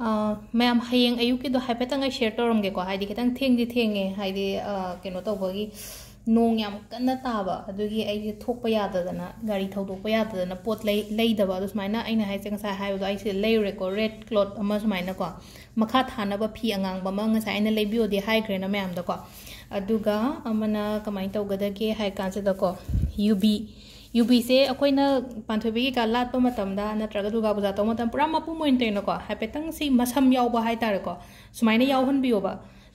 ma'am हयें अयुकिदो हाइपेटंग I share तोरमगेको हाइदि खतंग थेंगदि थेंगे हाइदि केनो तोबगी नोंग याम कन्न ताबा अदुगी गाड़ी थौदोकप याददना पोत लै लैदबा रेड क्लॉथ अमा सुमाइनाको मखा थानबा फी अंगांगबा हाइग्रेना मैमदको अदुगा अमना कमाइ तौगदगे हाइकांसेदको यूबी युबीसे पानी का लाप नग दुर्गा पूजा तौर पूरा मपू मोन तेनको हेपेट से मसम यौब है तरह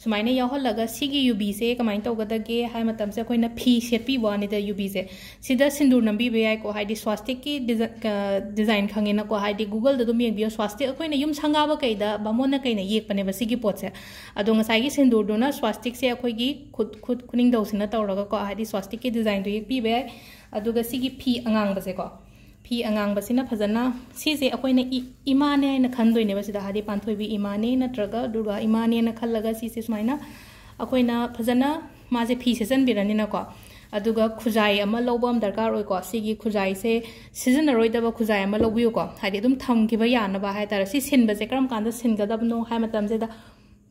ꯁꯨꯃꯥꯏꯅ ꯌꯥꯎꯍꯜꯂꯒ ꯁꯤꯒꯤ ꯌꯨꯕꯤꯁꯦ ꯀꯃꯥꯏꯅ ꯇꯧꯒꯗꯒꯦ ꯍꯥꯏ ꯃꯇꯝꯁꯦ ꯑꯩꯈꯣꯏꯅ ꯐꯤ ꯁꯦꯠꯄꯤꯕ ꯋꯥꯅꯤꯗ ꯌꯨꯕꯤꯁꯦ ꯁꯤꯗ ꯁꯤꯟꯗꯨꯔ ꯅꯝꯕꯤꯕ ꯌꯥꯏꯀꯣ ꯍꯥꯏꯗꯤ ꯁ꯭ꯋꯥꯁꯇꯤꯛꯀꯤ ꯗꯤꯖꯥꯏꯟ ꯈꯪꯉꯦꯅꯀꯣ ꯍꯥꯏꯗꯤ ꯒꯨꯒꯜꯗ ꯑꯗꯨꯝ ꯌꯦꯡꯕꯤꯌꯣ ꯁ꯭ꯋꯥꯁꯇꯤꯛ ꯑꯩꯈꯣꯏꯅ ꯌꯨꯝ ꯁꯪꯒꯥꯕ ꯀꯩꯗ ꯕꯥꯃꯣꯟꯅ ꯀꯩꯅ ꯌꯦꯛꯄꯅꯦꯕ ꯁꯤꯒꯤ ꯄꯣꯠꯁꯦ ꯑꯗꯣ ꯉꯁꯥꯏꯒꯤ ꯁꯤꯟꯗꯨꯔꯗꯨꯅ ꯁ꯭ꯋꯥꯁꯇꯤꯛꯁꯦ ꯑꯩꯈꯣꯏꯒꯤ ꯈꯨꯠ ꯈꯨꯠ ꯈꯨꯅꯤꯡꯗꯧꯁꯤꯅ ꯇꯧꯔꯒꯀꯣ ꯍꯥꯏꯗꯤ ꯁ꯭ꯋꯥꯁꯇꯤꯛꯀꯤ ꯗꯤꯖꯥꯏꯟꯗꯣ ꯌꯦꯛꯄꯤꯕ ꯌꯥꯏ ꯑꯗꯨꯒ ꯁꯤꯒꯤ ꯐꯤ ꯑꯉꯥꯡꯕꯁꯦꯀꯣ फी अगांग बसिना फजना सीजे इमाने आइन खंदोइने बसिदा हादी पांथोइबी इमाने नत्रगा दुर्गा इमाने न खल्लगा सीसे सुमाइना फजना माजे फी सेसन बिरनिना खुजाई अमा लौबम दरकार ओइको सिगी खुजाई से सीजन रोइदब खुजाई अमा लौबियो यानबा हाय तार सी सिनबजे करम कांदा सिनगदबनो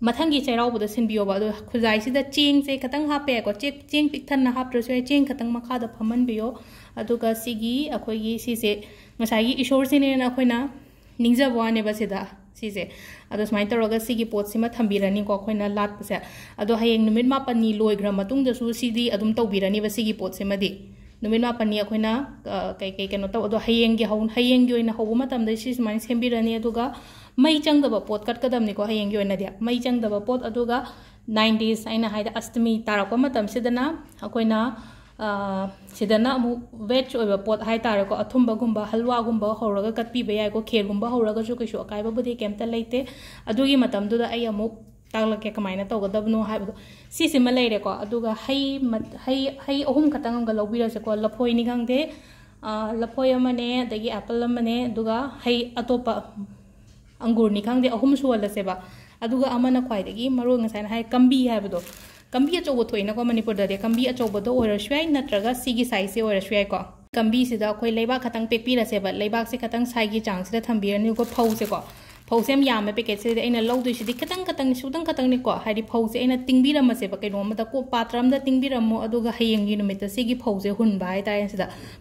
मथंगी की सिनबियोब खुजाई खुजाइसिदा चेंग से खतंग हापेको चे चेंग पिक्थन हाप्त्रसु याई चेंग मखाद फमन अदुगा इशोर से सिसे ngasai ईश्वर सिने अखोइना निंगजब वानेब सिदा सिसे अदो स्माइ तरोग सिगी पोत मापनी लोइग्रा तौरनी दसु नुमित मापनी अखोन कई कई केनो तौ हयेंगे हयेंगे गे हौन मई चंग पोट कटकदमने को हयेंगे मई चंग पोट नाइन डेज है अस्टमी तारक अकोना वेज हो पोट है तारको अथुबगुब हलवागुम हो कटो खेर हो कई अकाबदे कैमट लेते तल्के कमायन तौदबनो लेरको हई मत हई हई अहम खतंग लौबीरसेको लफोनी गंगे लफोने अपल हई अटोप अंगूरनी खादे अहम सूहलसेब खाई मरो है कम्बी है कम्बी अचौब थोड़नाको मनपुर कम्बी अचौबदाई नगर से साइजे हो कम्बी से अखोई लेबा खत पेपीरसेब लेबा से खत साई चांग से थम्बीरनीको फौसेको फौसम पेकेट से अगर खतंग खतंग सूदंग खतंग फौसे तीरमसे कम पात्र तीरमु हयेंगे फौसे हूनबाद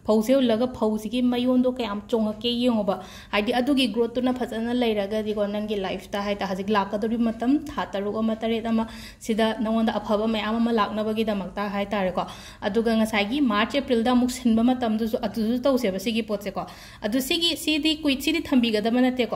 फौसे हूल्ला फौसी की मयोद क्या चौंके येबी ग्रोथ तुम फैरगो नंबर लाइफ हाई हजि लाकद्री मम था तरुक तरद नौद अफब मैम लाख है तारेको असाई मार्च एप्रिल तौसेबसे पोचेको अगर कुछ सिद्ध थम्बीदेको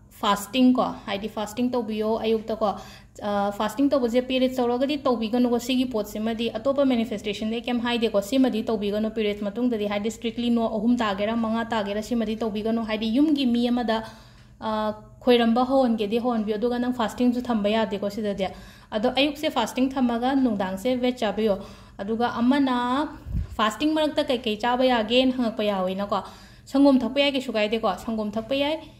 फास्टिंग को फास्टिंग तौबियो आयुक्त को फास्टिंग तौबजे पीरियड चौरगदी तौबिगनो सिगी पोटसिमदी अतोप मैनिफेस्टेशन दे केम हाइदेको सिमदी तौबिगनो स्ट्रिक्टली नो अहम तागेरा मंगा तागेरा सिमदी यू की युमगी मी अमदा ꯈꯣꯏꯔꯝꯕ ꯍꯧꯍꯟꯒꯦꯗꯤ ꯍꯧꯍꯟꯕꯤꯌꯨ ꯑꯗꯨꯒ ꯅꯪ ꯐꯥꯁꯇꯤꯡꯁꯨ ꯊꯝꯕ ꯌꯥꯗꯦꯀꯣ ꯁꯤꯗꯗꯤ फास्टिंग ꯑꯌꯨꯛꯁꯦ ꯐꯥꯁꯇꯤꯡ ꯊꯝꯃꯒ ꯅꯨꯡꯗꯥꯡꯁꯦ फास्टिंग ꯆꯥꯕꯤꯌꯣ ꯑꯗꯨꯒ ꯑꯃꯅ ꯐꯥꯁꯇꯤꯡ ꯃꯔꯛꯇ ꯀꯩꯀꯩ ꯆꯥꯕ ꯌꯥꯒꯦꯅ ꯍꯪꯉꯛꯄ ꯌꯥꯎꯋꯤꯅꯀꯣ ꯁꯪꯒꯣꯝ ꯊꯛꯄ ꯌꯥꯏ ꯀꯩꯁꯨ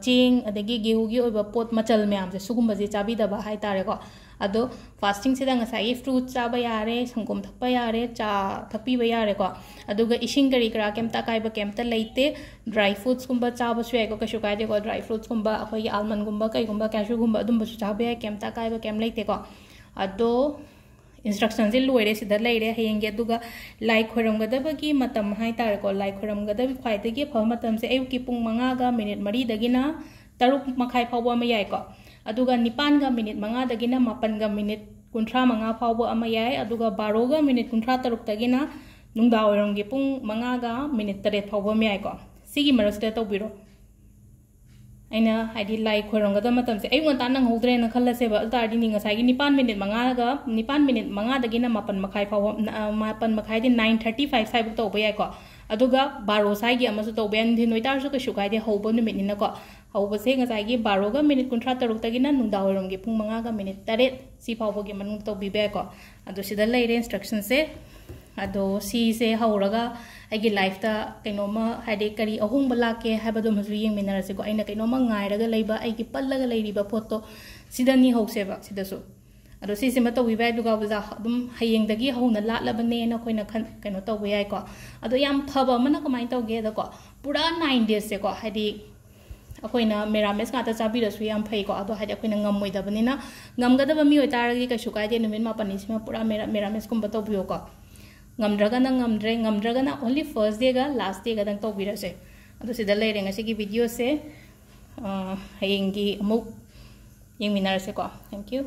ꯆꯦꯡ ꯑꯗꯒꯤ ꯒꯦꯍꯨꯒꯤ ꯑꯣꯏꯕ ꯄꯣꯠ ꯃꯆꯜ ꯃꯌꯥꯝꯁꯦ ꯁꯤꯒꯨꯝꯕꯁꯦ ꯆꯥꯕꯤꯗꯕ ꯍꯥꯏ ꯇꯥꯔꯦꯀꯣ ꯑꯗꯣ ꯐꯥꯁꯇꯤꯡꯁꯤꯗ ꯉꯁꯥꯏꯒꯤ ꯐ꯭ꯔꯨꯠ ꯆꯥꯕ ꯌꯥꯔꯦ ꯁꯪꯒꯣꯝ ꯊꯛꯄ ꯌꯥꯔꯦ ꯆꯥ ꯊꯛꯄꯤꯕ ꯌꯥꯔꯦꯀꯣ ꯑꯗꯨꯒ ꯏꯁꯤꯡ ꯀꯔꯤ ꯀꯔꯥ ꯀꯩꯝꯇ ꯑꯀꯥꯏꯕ ꯀꯩꯝꯇ ꯂꯩꯇꯦ ꯗ꯭ꯔꯥꯏ ꯐ꯭ꯔꯨꯠꯁꯀꯨꯝꯕ ꯆꯥꯕꯁꯨ ꯌꯥꯏꯀꯣ ꯀꯩꯁꯨ ꯀꯥꯏꯗꯦꯀꯣ ꯗ꯭ꯔꯥꯏ ꯐ꯭ꯔꯨꯠꯁꯀꯨꯝꯕ ꯑꯩꯈꯣꯏꯒꯤ ꯑꯥꯜꯃꯟꯒꯨꯝꯕ ꯀꯩꯒꯨꯝꯕ ꯀꯦꯖꯨꯒꯨꯝꯕ ꯑꯗꯨꯝꯕꯁꯨ ꯆꯥꯕ ꯌꯥꯏ ꯀꯩꯝꯇ ꯑꯀꯥꯏꯕ ꯀꯩꯝ ꯂꯩꯇꯦꯀꯣ ꯑꯗꯣ इंस्ट्रक्शन से लोरे हयें लाइक होरमगदबीको लाइक होरमगदब खाई फमसे अयुक पुंग मंगा मिनट मरीदना तरुक मखाई फाबाको निपानग मिनट मंगादना मपनग मिनट कुंथ्रा मंगा फाबाग बारोग मिनट कुंथ्रा तरुकना नुदा होरम पुंग मंगा मिनट तरह फाबाको से तौर ꯑꯩꯅ ꯍꯥꯏꯗꯤ ꯂꯥꯏ ꯈꯣꯏꯔꯝꯒꯗꯕ ꯃꯇꯝꯁꯦ ꯑꯌꯨꯛ ꯉꯟꯇꯥ ꯅꯪꯍꯧꯗ꯭ꯔꯦꯅ ꯈꯜꯂꯁꯦꯕ ꯑꯗꯨ ꯇꯥꯔꯗꯤꯅꯤ ꯉꯁꯥꯏꯒꯤ ꯅꯤꯄꯥꯟ ꯃꯤꯅꯤꯠ ꯃꯉꯥꯒ ꯅꯤꯄꯥꯟ ꯃꯤꯅꯤꯠ ꯃꯉꯥꯗꯒꯤꯅ ꯃꯥꯄꯟ ꯃꯈꯥꯏ ꯐꯥꯎꯕ ꯃꯥꯄꯟ ꯃꯈꯥꯏꯗꯤ नाइन थर्टी फाइव ꯁ꯭ꯋꯥꯏꯐꯥꯎ ꯇꯧꯕ ꯌꯥꯏꯀꯣ ꯑꯗꯨꯒ ꯕꯥꯔꯣ ꯁ꯭ꯋꯥꯏꯒꯤ ꯑꯃꯁꯨ ꯇꯧꯕ ꯌꯥꯏ ꯅꯨꯡꯊꯤꯟ ꯑꯣꯏꯇꯥꯔꯁꯨ ꯀꯩꯁꯨ ꯀꯥꯏꯗꯦ ꯍꯧꯕ ꯅꯨꯃꯤꯠꯅꯤꯅꯀꯣ ꯍꯧꯕꯁꯦ ꯉꯁꯥꯏꯒꯤ ꯕꯥꯔꯣꯒ ꯃꯤꯅꯤꯠ ꯀꯨꯟꯊ꯭ꯔꯥ ꯇꯔꯨꯛꯇꯒꯤꯅ ꯅꯨꯡꯗꯥꯡꯋꯥꯏꯔꯝꯒꯤ ꯄꯨꯡ ꯃꯉꯥꯒ ꯃꯤꯅꯤꯠ ꯇꯔꯦꯠ ꯁꯤ ꯐꯥꯎꯕꯒꯤ ꯃꯅꯨꯡꯗ ꯇꯧꯕꯤꯕ ꯌꯥꯏꯀꯣ ꯑꯗꯣ ꯁꯤꯗ ꯂꯩꯔꯦ ꯏꯟꯁꯇ꯭ꯔꯛꯁꯟꯁꯦ ꯑꯗꯣ ꯁꯤꯁꯦ ꯍꯧꯔꯒ ꯑꯩꯒꯤ ꯂꯥꯏꯐꯇ ꯀꯩꯅꯣꯝꯃ ꯍꯥꯏꯗꯤ ꯀꯔꯤ ꯑꯍꯣꯡꯕ ꯂꯥꯛꯀꯦ ꯍꯥꯏꯕꯗꯨꯃꯁꯨ ꯌꯦꯡꯃꯤꯟꯅꯔꯁꯤꯀꯣ ꯑꯩꯅ ꯀꯩꯅꯣꯝꯃ ꯉꯥꯏꯔꯒ ꯂꯩꯕ ꯑꯩꯒꯤ ꯄꯜꯂꯒ ꯂꯩꯔꯤꯕ ꯄꯣꯠꯇꯣ ꯁꯤꯗꯅꯤ ꯍꯧꯁꯦꯕ ꯁꯤꯗꯁꯨ ꯑꯗꯣ ꯁꯤꯁꯤꯃ ꯇꯧꯕꯤꯕ ꯌꯥꯏ ꯑꯗꯨꯒ ꯑꯣꯖꯥ ꯑꯗꯨꯝ ꯍꯌꯦꯡꯗꯒꯤ ꯍꯧꯅ ꯂꯥꯠꯂꯕꯅꯦꯅ ꯑꯩꯈꯣꯏꯅ ꯀꯩꯅꯣ ꯇꯧꯕ ꯌꯥꯏꯀꯣ ꯑꯗꯣ ꯌꯥꯝ ꯐꯕ ꯑꯃꯅꯀꯃꯥꯏꯅ ꯇꯧꯒꯦꯗꯀꯣ ꯄꯨꯔꯥ ꯅꯥꯏꯟ ꯗꯦꯖꯁꯦꯀꯣ ꯍꯥꯏꯗꯤ ꯑꯩꯈꯣꯏꯅ ꯃꯦꯔꯥꯃꯦꯁ ꯉꯥꯛꯇ ꯆꯥꯕꯤꯔꯁꯨ ꯌꯥꯝ ꯐꯩꯀꯣ ꯑꯗꯣ ꯍꯥꯏꯗꯤ ꯑꯩꯈꯣꯏꯅ ꯉꯝꯃꯣꯏꯗꯕꯅꯤꯅ ꯉꯝꯒꯗꯕ ꯃꯤ ꯑꯣꯏꯇꯥꯔꯒꯗꯤ ꯀꯩꯁꯨ ꯀꯥꯏꯗꯦ ꯅꯨꯃꯤꯠ ꯃꯥꯄꯟꯅꯤꯁꯤꯃ ꯄꯨꯔꯥ ꯃꯦꯔꯥꯃꯦꯁꯀꯨꯝꯕ ꯇꯧꯕꯤꯌꯣꯀꯣ ꯉꯝꯗ꯭ꯔꯒꯅ ꯉꯝꯗ꯭ꯔꯦ ꯉꯝꯗ꯭ꯔꯒꯅ ꯑꯣꯟꯂꯤ ꯐꯥꯔꯁ ꯗꯦꯒ ꯂꯥꯁ ꯗꯦꯒꯗꯪ ꯇꯧꯕꯤꯔꯁꯦ ꯑꯗꯨ ꯁꯤꯗ ꯂꯩꯔꯦ ꯉꯁꯤꯒꯤ ꯚꯤꯗꯤꯑꯣꯁꯦ ꯍꯌꯦꯡꯒꯤ ꯑꯃꯨꯛ ꯌꯦꯡꯃꯤꯟꯅꯔꯁꯦꯀꯣ ꯊꯦꯡꯛ ꯌꯨ